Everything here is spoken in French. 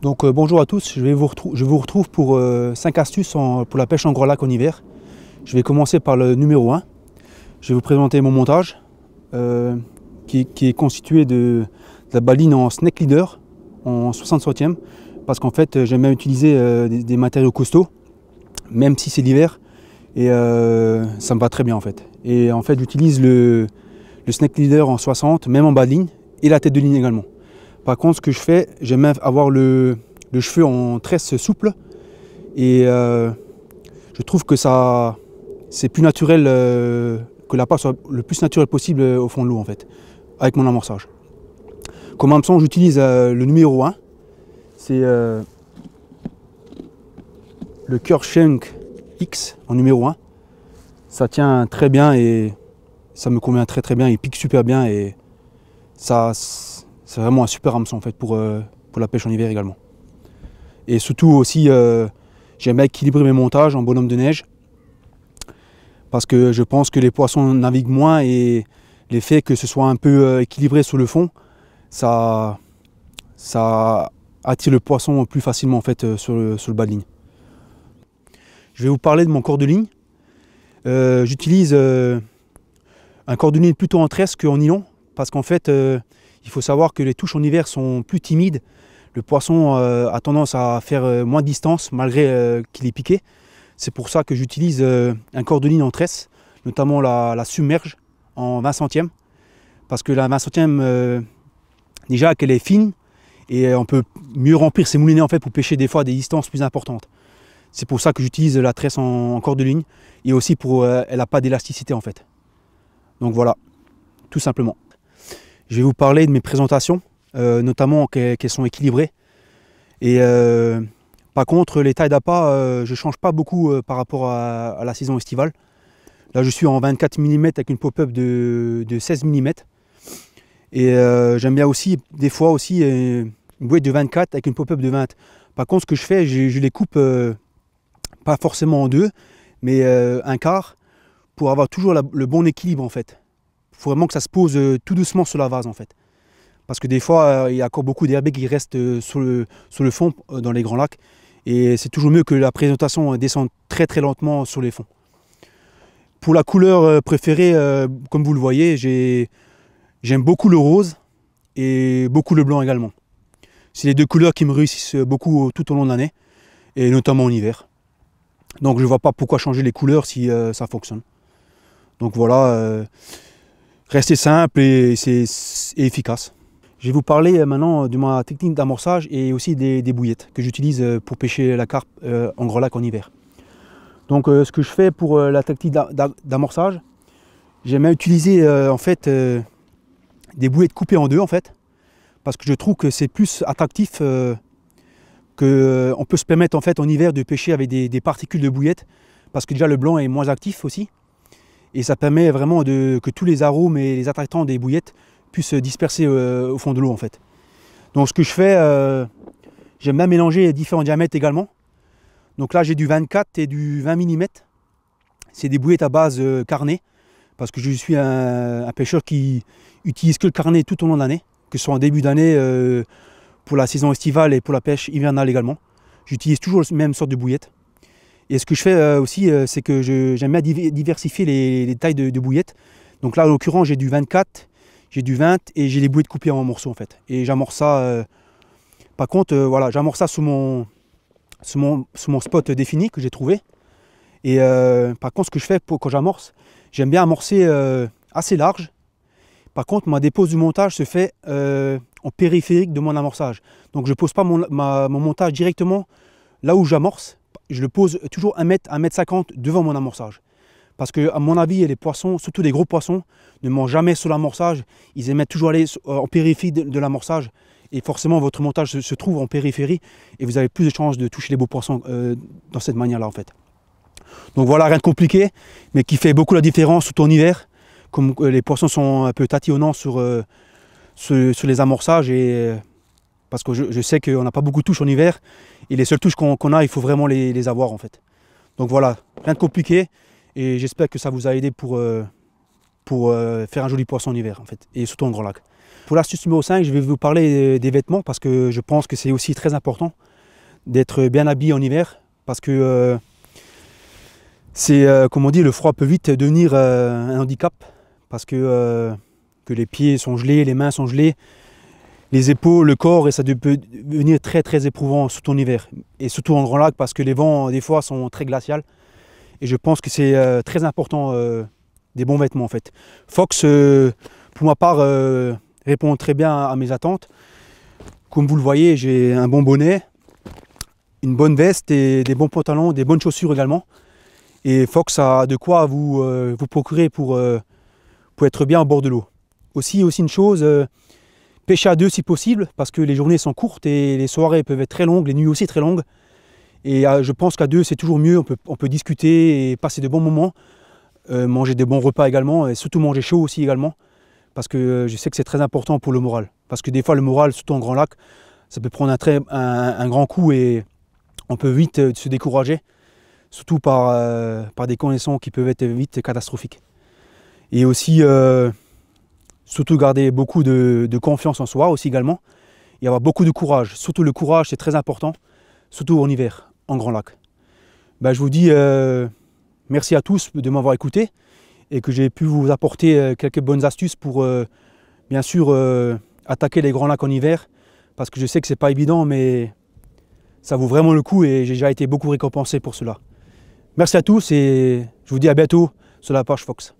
Donc euh, bonjour à tous, je, vais vous, je vous retrouve pour 5 euh, astuces pour la pêche en gros lac en hiver. Je vais commencer par le numéro 1. Je vais vous présenter mon montage euh, qui, est constitué de, la baline en snake leader en 60 e parce qu'en fait j'aime bien utiliser des, matériaux costauds même si c'est l'hiver et ça me va très bien en fait. Et en fait j'utilise le, le snake leader en 60 même en baline et la tête de ligne également. Par contre, ce que je fais, j'aime avoir le, cheveu en tresse souple. Et euh, je trouve que ça, c'est plus naturel, euh, que la part soit le plus naturel possible euh, au fond de l'eau, en fait, avec mon amorçage. Comme hameçon, j'utilise le numéro 1. C'est le Kershunk X en numéro 1. Ça tient très bien et ça me convient très très bien. Il pique super bien et ça c'est vraiment un super hameçon en fait pour, euh, pour la pêche en hiver également. Et surtout aussi, euh, j'aime équilibrer mes montages en bonhomme de neige parce que je pense que les poissons naviguent moins et l'effet que ce soit un peu euh, équilibré sur le fond, ça, ça attire le poisson plus facilement fait sur le, sur le bas de ligne. Je vais vous parler de mon corps de ligne. J'utilise un corps de ligne plutôt en tresse qu'en nylon parce qu'en fait il faut savoir que les touches en hiver sont plus timides. Le poisson euh, a tendance à faire euh, moins de distance malgré euh, qu'il est piqué. C'est pour ça que j'utilise un corps de ligne en tresse, notamment la, submerge en 20 centièmes. Parce que la 20 centièmes, déjà qu'elle est fine, et on peut mieux remplir ses moulinets en fait pour pêcher des fois des distances plus importantes. C'est pour ça que j'utilise la tresse en, corps de ligne et aussi pour elle n'a pas d'élasticité en fait. Donc voilà, tout simplement je vais vous parler de mes présentations, euh, notamment qu'elles sont équilibrées. Et euh, par contre, les tailles d'appât, euh, je ne change pas beaucoup par rapport à, la saison estivale. Là, je suis en 24 mm avec une pop-up de, 16 mm. Et j'aime bien aussi, des fois aussi, une boîte de 24 avec une pop-up de 20. Par contre, ce que je fais, je, les coupe pas forcément en deux, mais un quart pour avoir toujours le bon équilibre en fait faut vraiment que ça se pose euh, tout doucement sur la vase en fait. Parce que des fois, euh, il y a encore beaucoup d'herbés qui restent euh, sur le, fond dans les grands lacs. Et c'est toujours mieux que la présentation descende très très lentement sur les fonds. Pour la couleur préférée, comme vous le voyez, j'aime beaucoup le rose et beaucoup le blanc également. C'est les deux couleurs qui me réussissent beaucoup tout au long de l'année, et notamment en hiver. Donc je ne vois pas pourquoi changer les couleurs si ça fonctionne. Donc voilà, rester simple et, c'est efficace. Je vais vous parler euh, maintenant de ma technique d'amorçage et aussi des, bouillettes que j'utilise euh, pour pêcher la carpe euh, en gros lac en hiver. Donc ce que je fais pour la tactique d'amorçage, j'aime même utilisé en fait des bouillettes coupées en deux en fait parce que je trouve que c'est plus attractif qu'on peut se permettre en fait en hiver de pêcher avec des particules de bouillettes parce que déjà le blanc est moins actif aussi et ça permet vraiment de, que tous les arômes et les attractants des bouillettes puissent se disperser euh, au fond de l'eau en fait. Donc ce que je fais, euh, j'aime bien mélanger différents diamètres également. Donc là j'ai du 24 et du 20 mm. C'est des bouillettes à base euh, carnet parce que je suis un, pêcheur qui utilise que le carnet tout au long de l'année, que ce soit en début d'année pour la saison estivale et pour la pêche hivernale également. J'utilise toujours la même sorte de bouillettes. Et ce que je fais euh, aussi, euh, c'est que j'aime bien diversifier les, tailles de, bouillettes. Donc là, en l'occurrence, j'ai du 24, j'ai du 20 et j'ai les bouillettes coupées en morceaux en fait. Et j'amorce ça. Euh, par contre, voilà, j'amorce ça sous mon, sous mon, spot défini que j'ai trouvé. Et par contre, ce que je fais pour, quand j'amorce, j'aime bien amorcer assez large. Par contre, ma dépose du montage se fait en périphérique de mon amorçage. Donc je ne pose pas mon montage directement là où j'amorce je le pose toujours 1 mètre, 1 mètre 50 devant mon amorçage. Parce que, à mon avis, les poissons, surtout les gros poissons, ne mangent jamais sur l'amorçage. Ils aiment toujours aller euh, en périphérie de, l'amorçage. Et forcément, votre montage se, trouve en périphérie et vous avez plus de chances de toucher les beaux poissons euh, dans cette manière-là, en fait. Donc voilà, rien de compliqué, mais qui fait beaucoup la différence, tout en hiver, comme euh, les poissons sont un peu tatillonnants sur, sur les amorçages et parce que je, sais qu'on n'a pas beaucoup de touches en hiver. Et les seules touches qu'on a, il faut vraiment les, avoir en fait. Donc voilà, rien de compliqué. Et j'espère que ça vous a aidé pour, euh, pour euh, faire un joli poisson en hiver en fait. Et surtout en Grand Lac. Pour l'astuce numéro 5, je vais vous parler euh, des vêtements parce que je pense que c'est aussi très important d'être bien habillé en hiver. Parce que c'est, comme on dit, le froid peut vite devenir un handicap. Parce que, que les pieds sont gelés, les mains sont gelées les épaules, le corps, et ça peut devenir très très éprouvant, surtout en hiver. Et surtout en Grand Lac, parce que les vents, des fois, sont très glaciales. Et je pense que c'est euh, très important, euh, des bons vêtements en fait. Fox, euh, pour ma part, répond très bien à, mes attentes. Comme vous le voyez, j'ai un bon bonnet, une bonne veste, et des bons pantalons, des bonnes chaussures également. Et Fox a de quoi vous, vous procurer pour, pour être bien au bord de l'eau. Aussi, aussi une chose, Pêcher à deux si possible, parce que les journées sont courtes et les soirées peuvent être très longues, les nuits aussi très longues. Et euh, je pense qu'à deux, c'est toujours mieux, on peut, discuter et passer de bons moments, euh, manger des bons repas également, et surtout manger chaud aussi également, parce que euh, je sais que c'est très important pour le moral. Parce que des fois, le moral, surtout en Grand Lac, ça peut prendre un, très, un, grand coup et on peut vite se décourager, surtout par, par des connaissances qui peuvent être vite catastrophiques. Et aussi, Surtout garder beaucoup de, confiance en soi aussi également et avoir beaucoup de courage. Surtout le courage, c'est très important, surtout en hiver, en Grand Lac. Bah, je vous dis euh, merci à tous de m'avoir écouté et que j'ai pu vous apporter euh, quelques bonnes astuces pour, euh, bien sûr, attaquer les Grands Lacs en hiver parce que je sais que ce n'est pas évident, mais ça vaut vraiment le coup et j'ai déjà été beaucoup récompensé pour cela. Merci à tous et je vous dis à bientôt sur la page Fox.